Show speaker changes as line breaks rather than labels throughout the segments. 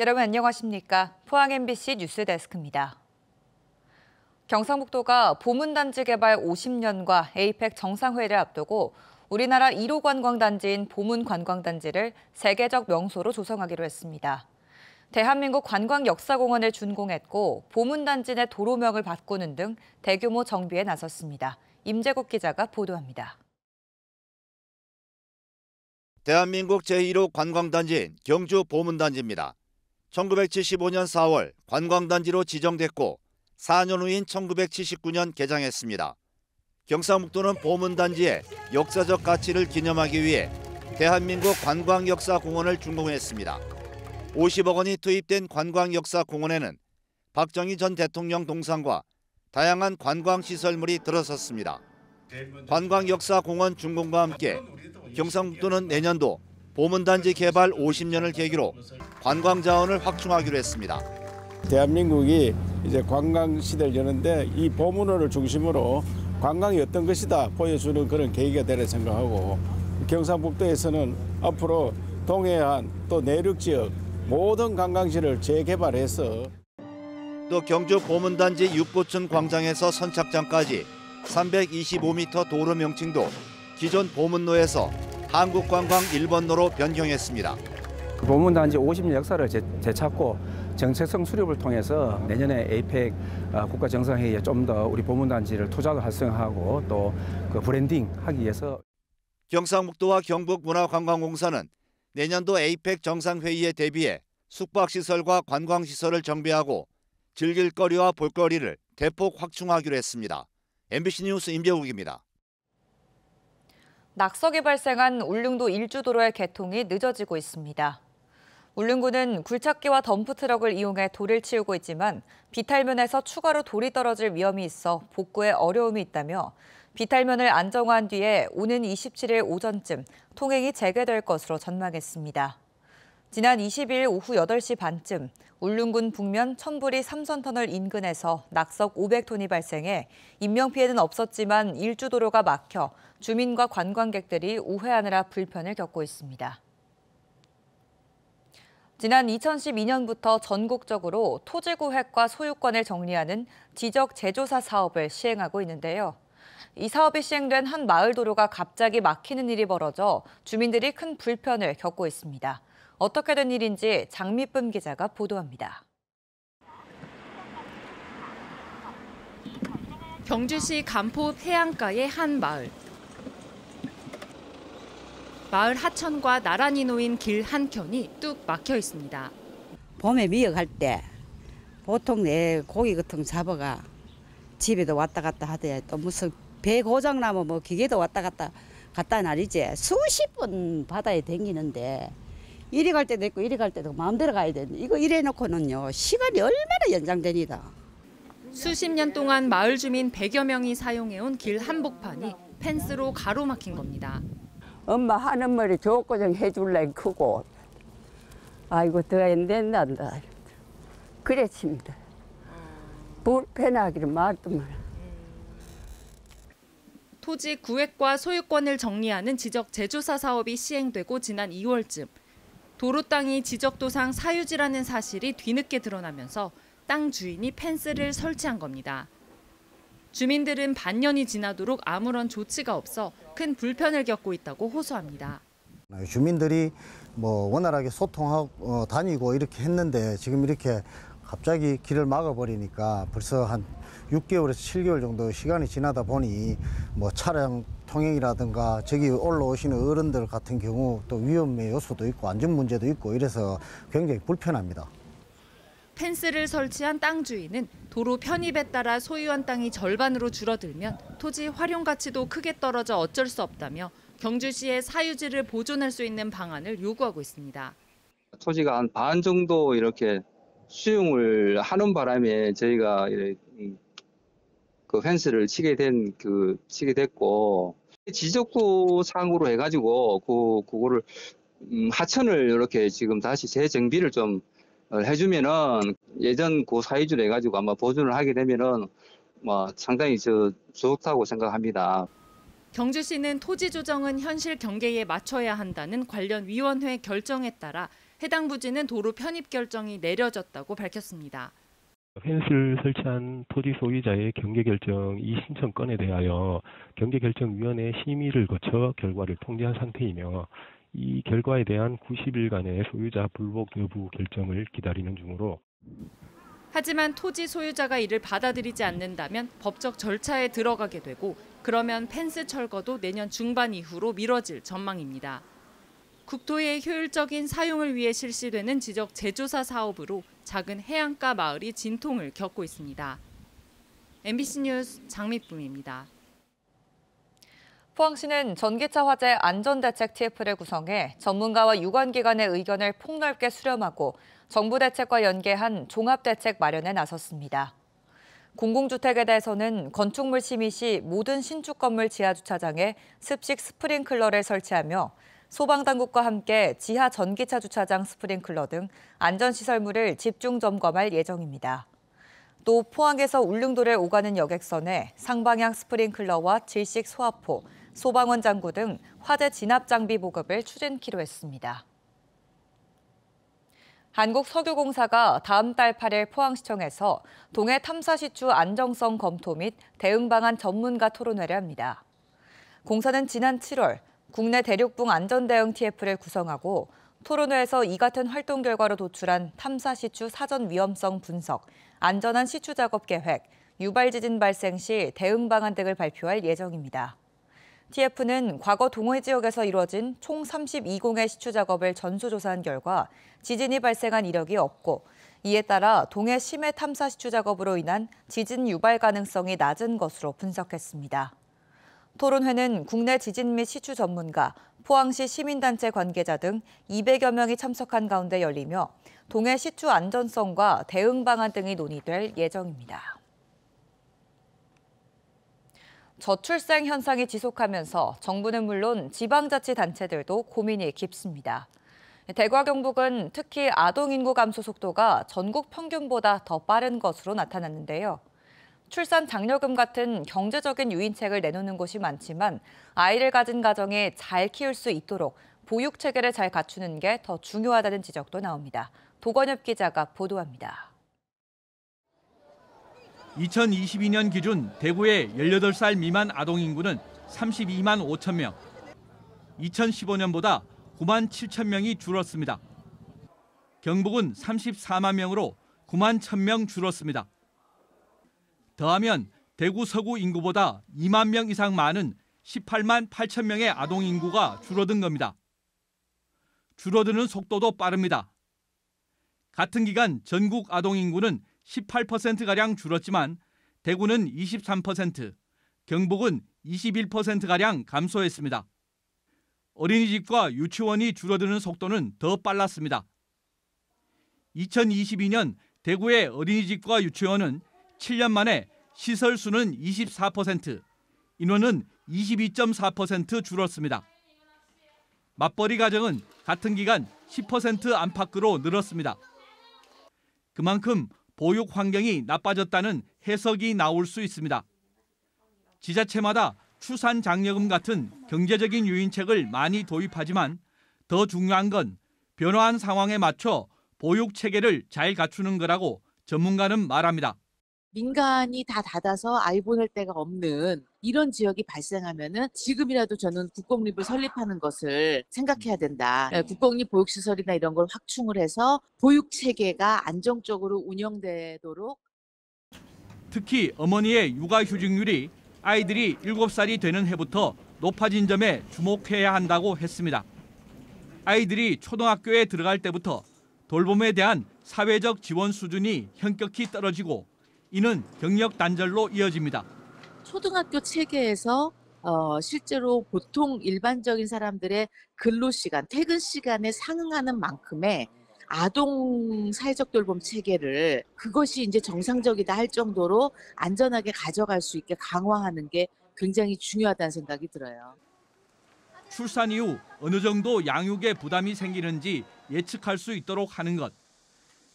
여러분 안녕하십니까? 포항 MBC 뉴스데스크입니다. 경상북도가 보문단지 개발 50년과 에이펙 정상회의를 앞두고 우리나라 1호 관광단지인 보문 관광단지를 세계적 명소로 조성하기로 했습니다. 대한민국 관광역사공원을 준공했고 보문단지 내 도로명을 바꾸는 등 대규모 정비에 나섰습니다. 임재국 기자가 보도합니다.
대한민국 제1호 관광단지인 경주 보문단지입니다. 1975년 4월 관광단지로 지정됐고 4년 후인 1979년 개장했습니다. 경상북도는 보문단지의 역사적 가치를 기념하기 위해 대한민국 관광역사공원을 준공했습니다. 50억 원이 투입된 관광역사공원에는 박정희 전 대통령 동상과 다양한 관광시설물이 들어섰습니다. 관광역사공원 준공과 함께 경상북도는 내년도 보문단지 개발 50년을 계기로 관광 자원을 확충하기로 했습니다. 대한민국이 이제 관광 시대를 여는데 이 보문호를 중심으로 관광이 어떤
것이다 보여주는 그런 계기가 되려 생각하고 경상북도에서는 앞으로
동해안 또 내륙 지역 모든 관광지를 재개발해서 또 경주 보문단지 6보층 광장에서 선착장까지 325m 도로 명칭도 기존 보문로에서 한국관광 1번로로 변경했습니다. 보문단지 그 50년 역사를 재, 찾고 정체성 수립을 통해서
내년에 에이펙 어, 국가정상회의에 좀 더 우리 보문단지를 투자도 활성화하고 또
그 브랜딩하기 위해서 경상북도와 경북문화관광공사는 내년도 에이펙 정상회의에 대비해 숙박시설과 관광시설을 정비하고 즐길 거리와 볼거리를 대폭 확충하기로 했습니다. MBC 뉴스 임재욱입니다.
낙석이 발생한 울릉도 일주도로의 개통이 늦어지고 있습니다. 울릉군은 굴착기와 덤프트럭을 이용해 돌을 치우고 있지만 비탈면에서 추가로 돌이 떨어질 위험이 있어 복구에 어려움이 있다며 비탈면을 안정화한 뒤에 오는 27일 오전쯤 통행이 재개될 것으로 전망했습니다. 지난 20일 오후 8시 반쯤 울릉군 북면 천부리 삼선터널 인근에서 낙석 500톤이 발생해 인명피해는 없었지만 일주 도로가 막혀 주민과 관광객들이 우회하느라 불편을 겪고 있습니다. 지난 2012년부터 전국적으로 토지구획과 소유권을 정리하는 지적 재조사 사업을 시행하고 있는데요. 이 사업이 시행된 한 마을 도로가 갑자기 막히는 일이 벌어져 주민들이 큰 불편을 겪고 있습니다. 어떻게 된 일인지 장미쁨 기자가 보도합니다.
경주시 간포 태안가의 한 마을. 마을 하천과 나란히 놓인 길 한켠이 뚝 막혀 있습니다. 봄에 미역할 때 보통
내 고기 같은 잡아가 집에도 왔다 갔다 하더또 무슨 배 고장 나면 뭐 기계도 왔다 갔다 갔다 날이지 수십 번 바다에 댕기는데 이리 갈 때도 있고 이리 갈 때도 마음대로 가야 되는데 이거 이래 놓고는요 시간이 얼마나 연장되니다.
수십 년 동안 마을 주민 100여 명이 사용해온 길 한복판이 펜스로 가로막힌 겁니다.
엄마 하는 말이 좋고 좀 해줄래 크고 아이고 더안 된단다 그래칩니다. 불편하기를 말더만.
토지 구획과 소유권을 정리하는 지적 재조사 사업이 시행되고 지난 2월쯤 도로 땅이 지적도상 사유지라는 사실이 뒤늦게 드러나면서 땅 주인이 펜스를 설치한 겁니다. 주민들은 반년이 지나도록 아무런 조치가 없어 큰 불편을 겪고 있다고 호소합니다.
주민들이 뭐 원활하게 소통하고 어, 다니고 이렇게 했는데 지금 이렇게 갑자기 길을 막아버리니까 벌써 한 6개월에서 7개월 정도 시간이 지나다 보니 뭐 차량 통행이라든가 저기 올라오시는 어른들 같은 경우 또 위험의 요소도 있고 안전 문제도 있고 이래서 굉장히 불편합니다.
펜스를 설치한 땅 주인은 도로 편입에 따라 소유한 땅이 절반으로 줄어들면 토지 활용 가치도 크게 떨어져 어쩔 수 없다며 경주시의 사유지를 보존할 수 있는 방안을 요구하고 있습니다.
토지가 한 반 정도 이렇게 수용을 하는 바람에 저희가 이렇게 그 펜스를 치게 된 그 치게 됐고 지적구 상으로 해가지고 그 그거를 음, 하천을 이렇게 지금 다시 재정비를 좀 어, 해주면은 예전 그 사이즈로 해가지고 아마 보존을 하게 되면은 뭐 상당히 저 좋다고 생각합니다.
경주시는 토지 조정은 현실 경계에 맞춰야 한다는 관련 위원회 결정에 따라 해당 부지는 도로 편입 결정이 내려졌다고 밝혔습니다.
펜스를 설치한 토지 소유자의 경계 결정 이 신청건에 대하여 경계 결정위원회 심의를 거쳐 결과를 통지한 상태이며 이 결과에 대한 90일간의 소유자 불복 여부 결정을 기다리는 중으로
하지만 토지 소유자가 이를 받아들이지 않는다면 법적 절차에 들어가게 되고 그러면 펜스 철거도 내년 중반 이후로 미뤄질 전망입니다. 국토의 효율적인 사용을 위해 실시되는 지적 재조사 사업으로 작은 해안가 마을이 진통을 겪고 있습니다. MBC 뉴스 장미쁨입니다.
포항시는 전기차 화재 안전대책 TF를 구성해 전문가와 유관기관의 의견을 폭넓게 수렴하고 정부 대책과 연계한 종합대책 마련에 나섰습니다. 공공주택에 대해서는 건축물 심의 시 모든 신축 건물 지하주차장에 습식 스프링클러를 설치하며 소방당국과 함께 지하 전기차 주차장 스프링클러 등 안전시설물을 집중 점검할 예정입니다. 또 포항에서 울릉도를 오가는 여객선에 상방향 스프링클러와 질식 소화포, 소방원 장구 등 화재 진압 장비 보급을 추진키로 했습니다. 한국석유공사가 다음 달 8일 포항시청에서 동해 탐사시추 안정성 검토 및 대응 방안 전문가 토론회를 합니다. 공사는 지난 7월 국내 대륙붕 안전대응 TF를 구성하고 토론회에서 이 같은 활동 결과로 도출한 탐사 시추 사전 위험성 분석, 안전한 시추 작업 계획, 유발 지진 발생 시 대응 방안 등을 발표할 예정입니다. TF는 과거 동해 지역에서 이뤄진 총 32공의 시추 작업을 전수조사한 결과 지진이 발생한 이력이 없고 이에 따라 동해 심해 탐사 시추 작업으로 인한 지진 유발 가능성이 낮은 것으로 분석했습니다. 토론회는 국내 지진 및 시추 전문가, 포항시 시민단체 관계자 등 200여 명이 참석한 가운데 열리며 동해 시추 안전성과 대응 방안 등이 논의될 예정입니다. 저출생 현상이 지속하면서 정부는 물론 지방자치단체들도 고민이 깊습니다. 대과 경북은 특히 아동 인구 감소 속도가 전국 평균보다 더 빠른 것으로 나타났는데요. 출산 장려금 같은 경제적인 유인책을 내놓는 곳이 많지만 아이를 가진 가정에 잘 키울 수 있도록 보육 체계를 잘 갖추는 게 더 중요하다는 지적도 나옵니다. 도건엽 기자가 보도합니다.
2022년 기준 대구의 18살 미만 아동 인구는 32만 5천 명. 2015년보다 9만 7천 명이 줄었습니다. 경북은 34만 명으로 9만 1천 명 줄었습니다. 더하면 대구 서구 인구보다 2만 명 이상 많은 18만 8천 명의 아동 인구가 줄어든 겁니다. 줄어드는 속도도 빠릅니다. 같은 기간 전국 아동 인구는 18%가량 줄었지만 대구는 23%, 경북은 21%가량 감소했습니다. 어린이집과 유치원이 줄어드는 속도는 더 빨랐습니다. 2022년 대구의 어린이집과 유치원은 7년 만에 시설 수는 24%, 인원은 22.4% 줄었습니다. 맞벌이 가정은 같은 기간 10% 안팎으로 늘었습니다. 그만큼 보육 환경이 나빠졌다는 해석이 나올 수 있습니다. 지자체마다 추산 장려금 같은 경제적인 유인책을 많이 도입하지만 더 중요한 건 변화한 상황에 맞춰 보육 체계를 잘 갖추는 거라고 전문가는 말합니다.
민간이 다 닫아서 아이 보낼 데가 없는 이런 지역이 발생하면은 지금이라도 저는 국공립을 설립하는 것을 생각해야 음. 된다. 예, 네. 국공립 보육시설이나 이런 걸 확충을 해서 보육 체계가 안정적으로 운영되도록
특히 어머니의 육아휴직률이 아이들이 7살이 되는 해부터 높아진 점에 주목해야 한다고 했습니다. 아이들이 초등학교에 들어갈 때부터 돌봄에 대한 사회적 지원 수준이 현격히 떨어지고 이는 경력 단절로 이어집니다.
초등학교 체계에서 어, 실제로 보통 일반적인 사람들의 근로 시간, 퇴근 시간에 상응하는 만큼의 아동 사회적 돌봄 체계를 그것이 이제 정상적이다 할 정도로 안전하게 가져갈 수 있게 강화하는 게 굉장히 중요하다는 생각이 들어요.
출산 이후 어느 정도 양육에 부담이 생기는지 예측할 수 있도록 하는 것.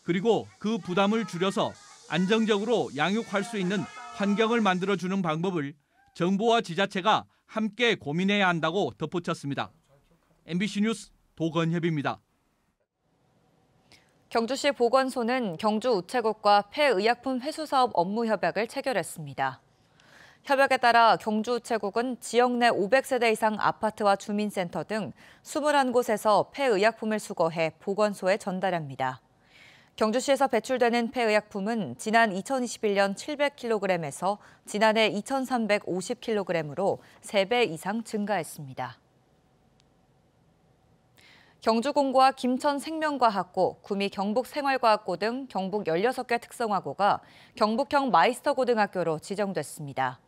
그리고 그 부담을 줄여서 안정적으로 양육할 수 있는 환경을 만들어주는 방법을 정부와 지자체가 함께 고민해야 한다고 덧붙였습니다. MBC 뉴스 도건협입니다.
경주시 보건소는 경주 우체국과 폐의약품 회수 사업 업무 협약을 체결했습니다. 협약에 따라 경주 우체국은 지역 내 500세대 이상 아파트와 주민센터 등 21곳에서 폐의약품을 수거해 보건소에 전달합니다. 경주시에서 배출되는 폐의약품은 지난 2021년 700kg에서 지난해 2,350kg으로 3배 이상 증가했습니다. 경주공과 김천생명과학고, 구미 경북생활과학고 등 경북 16개 특성화고가 경북형 마이스터고등학교로 지정됐습니다.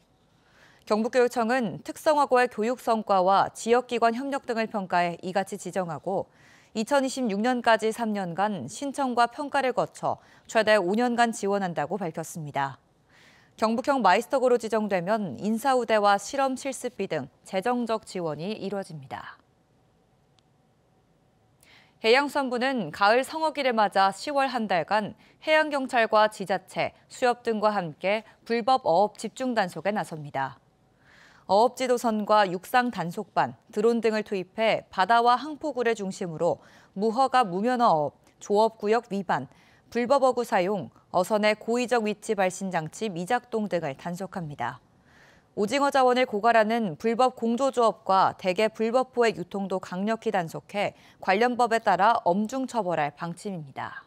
경북교육청은 특성화고의 교육성과와 지역기관 협력 등을 평가해 이같이 지정하고 2026년까지 3년간 신청과 평가를 거쳐 최대 5년간 지원한다고 밝혔습니다. 경북형 마이스터고로 지정되면 인사우대와 실험 실습비 등 재정적 지원이 이루어집니다. 해양수산부는 가을 성어기를 맞아 10월 한 달간 해양경찰과 지자체, 수협 등과 함께 불법 어업 집중 단속에 나섭니다. 어업지도선과 육상 단속반, 드론 등을 투입해 바다와 항포구를 중심으로 무허가 무면허업, 조업구역 위반, 불법어구 사용, 어선의 고의적 위치 발신 장치 미작동 등을 단속합니다. 오징어 자원을 고갈하는 불법 공조조업과 대개 불법 포획 유통도 강력히 단속해 관련 법에 따라 엄중 처벌할 방침입니다.